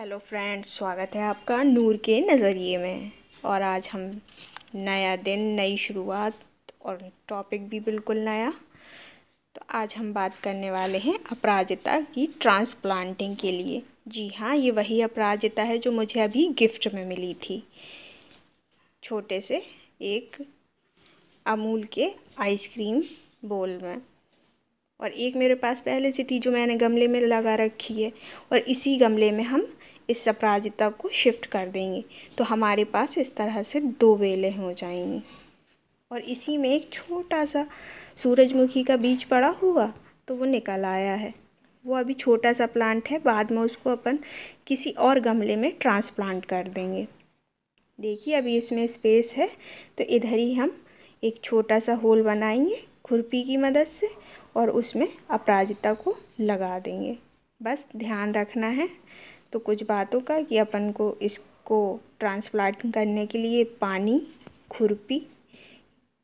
hello friends स्वागत है आपका नूर के नज़रिए में और आज हम नया दिन नई शुरुआत और टॉपिक भी बिल्कुल नया तो आज हम बात करने वाले हैं अपराजिता की ट्रांसप्लांटिंग के लिए जी हाँ ये वही अपराजिता है जो मुझे अभी गिफ्ट में मिली थी छोटे से एक अमूल के आइसक्रीम बोल में और एक मेरे पास पहले से थी जो मैंने गमले में लगा रखी है और इसी गमले में हम इस अपराजिता को शिफ्ट कर देंगे तो हमारे पास इस तरह से दो बेलें हो जाएंगी और इसी में एक छोटा सा सूरजमुखी का बीज पड़ा होगा तो वो निकल आया है वो अभी छोटा सा प्लांट है बाद में उसको अपन किसी और गमले में ट्रांसप्लांट कर देंगे देखिए अभी इसमें स्पेस है तो इधर ही हम एक छोटा सा होल बनाएंगे खुरपी की मदद से और उसमें अपराजिता को लगा देंगे बस ध्यान रखना है तो कुछ बातों का कि अपन को इसको ट्रांसप्लांट करने के लिए पानी खुरपी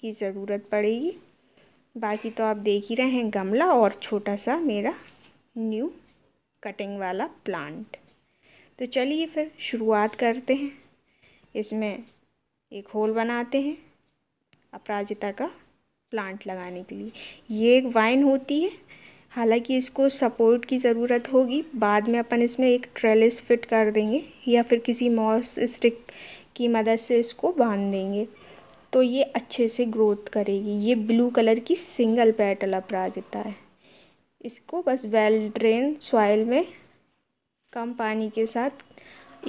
की ज़रूरत पड़ेगी बाकी तो आप देख ही रहे हैं गमला और छोटा सा मेरा न्यू कटिंग वाला प्लांट तो चलिए फिर शुरुआत करते हैं इसमें एक होल बनाते हैं अपराजिता का प्लांट लगाने के लिए ये एक वाइन होती है हालांकि इसको सपोर्ट की ज़रूरत होगी बाद में अपन इसमें एक ट्रेलिस फिट कर देंगे या फिर किसी मॉस स्टिक की मदद से इसको बांध देंगे तो ये अच्छे से ग्रोथ करेगी ये ब्लू कलर की सिंगल पैटल अपराजिता है इसको बस वेल ड्रेन सॉइल में कम पानी के साथ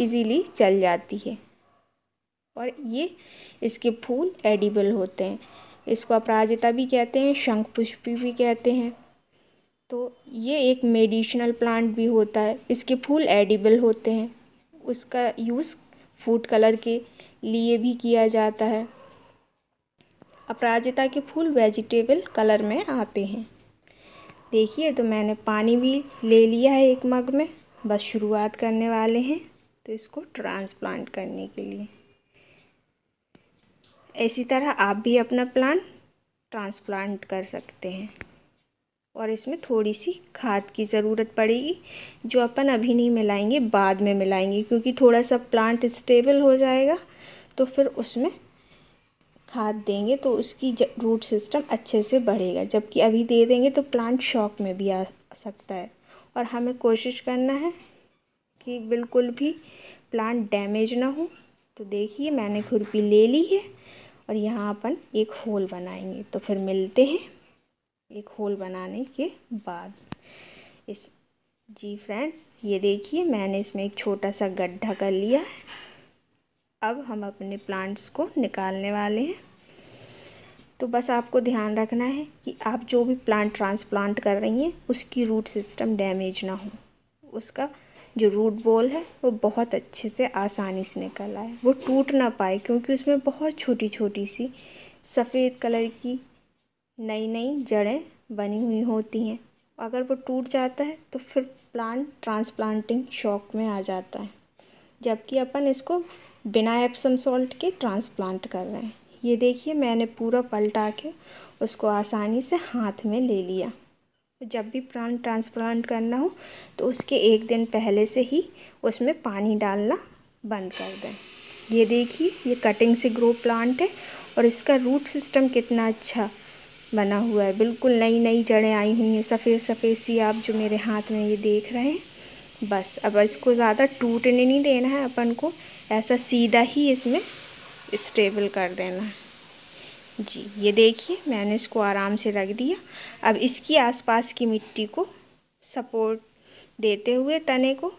इजीली चल जाती है और ये इसके फूल एडिबल होते हैं इसको अपराजिता भी कहते हैं शंख पुष्पी भी कहते हैं तो ये एक मेडिशनल प्लांट भी होता है इसके फूल एडिबल होते हैं उसका यूज़ फूड कलर के लिए भी किया जाता है अपराजिता के फूल वेजिटेबल कलर में आते हैं देखिए तो मैंने पानी भी ले लिया है एक मग में बस शुरुआत करने वाले हैं तो इसको ट्रांसप्लांट करने के लिए इसी तरह आप भी अपना प्लांट ट्रांसप्लांट कर सकते हैं और इसमें थोड़ी सी खाद की ज़रूरत पड़ेगी जो अपन अभी नहीं मिलाएंगे बाद में मिलाएंगे क्योंकि थोड़ा सा प्लांट स्टेबल हो जाएगा तो फिर उसमें खाद देंगे तो उसकी रूट सिस्टम अच्छे से बढ़ेगा जबकि अभी दे देंगे तो प्लांट शॉक में भी आ सकता है और हमें कोशिश करना है कि बिल्कुल भी प्लांट डैमेज ना हो तो देखिए मैंने खुरपी ले ली है और यहाँ अपन एक होल बनाएंगे तो फिर मिलते हैं एक होल बनाने के बाद इस जी फ्रेंड्स ये देखिए मैंने इसमें एक छोटा सा गड्ढा कर लिया है अब हम अपने प्लांट्स को निकालने वाले हैं तो बस आपको ध्यान रखना है कि आप जो भी प्लांट ट्रांसप्लांट कर रही हैं उसकी रूट सिस्टम डैमेज ना हो उसका जो रूट बॉल है वो बहुत अच्छे से आसानी से निकल आए वो टूट ना पाए क्योंकि उसमें बहुत छोटी छोटी सी सफ़ेद कलर की नई नई जड़ें बनी हुई होती हैं अगर वो टूट जाता है तो फिर प्लांट ट्रांसप्लांटिंग शॉक में आ जाता है जबकि अपन इसको बिना एप्सम सॉल्ट के ट्रांसप्लांट कर रहे हैं ये देखिए मैंने पूरा पलटा के उसको आसानी से हाथ में ले लिया जब भी प्लांट ट्रांसप्लांट करना हो तो उसके एक दिन पहले से ही उसमें पानी डालना बंद कर दें ये देखिए ये कटिंग से ग्रो प्लांट है और इसका रूट सिस्टम कितना अच्छा बना हुआ है बिल्कुल नई नई जड़ें आई हुई हैं सफ़ेद सफ़ेद सी आप जो मेरे हाथ में ये देख रहे हैं बस अब इसको ज़्यादा टूटने नहीं देना है अपन को ऐसा सीधा ही इसमें स्टेबल कर देना है जी ये देखिए मैंने इसको आराम से रख दिया अब इसकी आसपास की मिट्टी को सपोर्ट देते हुए तने को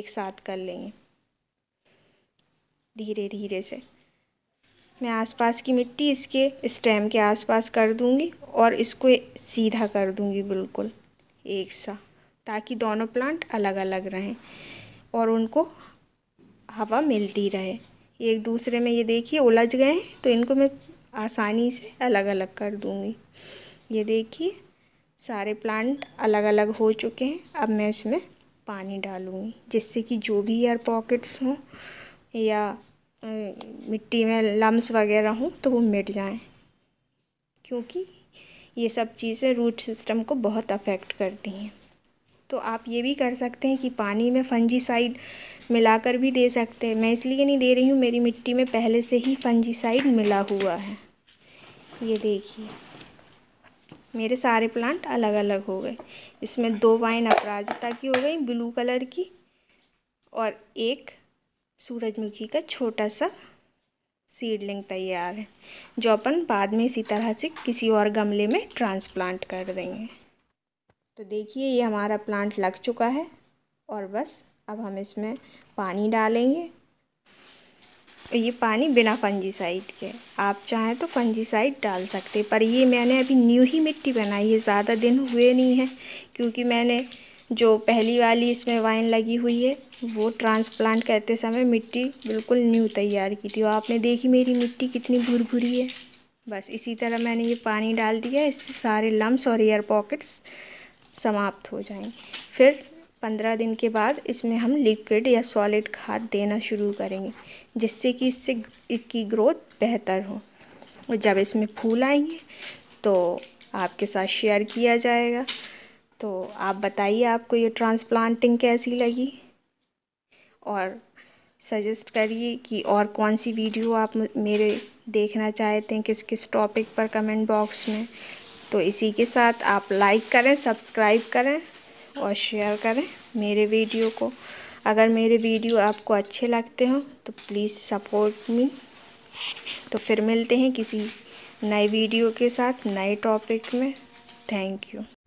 एक साथ कर लेंगे धीरे धीरे से मैं आसपास की मिट्टी इसके स्टेम के आसपास कर दूंगी और इसको सीधा कर दूंगी बिल्कुल एक सा ताकि दोनों प्लांट अलग अलग रहें और उनको हवा मिलती रहे एक दूसरे में ये देखिए उलझ गए हैं तो इनको मैं आसानी से अलग अलग कर दूंगी ये देखिए सारे प्लांट अलग अलग हो चुके हैं अब मैं इसमें पानी डालूंगी जिससे कि जो भी एयर पॉकेट्स हों या मिट्टी में लम्स वगैरह हों तो वो मिट जाएँ क्योंकि ये सब चीज़ें रूट सिस्टम को बहुत अफेक्ट करती हैं तो आप ये भी कर सकते हैं कि पानी में फंजीसाइड मिलाकर भी दे सकते हैं मैं इसलिए नहीं दे रही हूँ मेरी मिट्टी में पहले से ही फंजीसाइड मिला हुआ है ये देखिए मेरे सारे प्लांट अलग अलग हो गए इसमें दो वाइन अपराजिता की हो गई ब्लू कलर की और एक सूरजमुखी का छोटा सा सीडलिंग तैयार है जो अपन बाद में इसी तरह से किसी और गमले में ट्रांसप्लांट कर देंगे तो देखिए ये हमारा प्लांट लग चुका है और बस अब हम इसमें पानी डालेंगे ये पानी बिना फंजीसाइड के आप चाहें तो फंजीसाइड डाल सकते पर ये मैंने अभी न्यू ही मिट्टी बनाई है ज़्यादा दिन हुए नहीं है क्योंकि मैंने जो पहली वाली इसमें वाइन लगी हुई है वो ट्रांसप्लांट करते समय मिट्टी बिल्कुल न्यू तैयार की थी और आपने देखी मेरी मिट्टी कितनी भुर भुरी है बस इसी तरह मैंने ये पानी डाल दिया इससे सारे लम्स और एयर पॉकेट्स समाप्त हो जाएंगे फिर पंद्रह दिन के बाद इसमें हम लिक्विड या सॉलिड खाद देना शुरू करेंगे जिससे कि इससे इसकी ग्रोथ बेहतर हो और जब इसमें फूल आएंगे तो आपके साथ शेयर किया जाएगा तो आप बताइए आपको ये ट्रांसप्लांटिंग कैसी लगी और सजेस्ट करिए कि और कौन सी वीडियो आप मेरे देखना चाहते हैं किस किस टॉपिक पर कमेंट बॉक्स में तो इसी के साथ आप लाइक करें सब्सक्राइब करें और शेयर करें मेरे वीडियो को अगर मेरे वीडियो आपको अच्छे लगते हों तो प्लीज़ सपोर्ट मी तो फिर मिलते हैं किसी नए वीडियो के साथ नए टॉपिक में थैंक यू